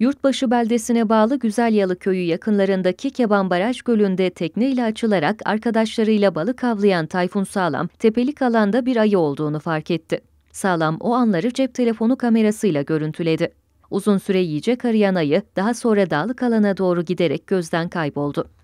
Yurtbaşı beldesine bağlı Güzelyalı köyü yakınlarındaki Keban Baraj Gölü'nde tekneyle açılarak arkadaşlarıyla balık avlayan Tayfun Sağlam, tepelik alanda bir ayı olduğunu fark etti. Sağlam o anları cep telefonu kamerasıyla görüntüledi. Uzun süre yiyecek arayan ayı daha sonra dağlık alana doğru giderek gözden kayboldu.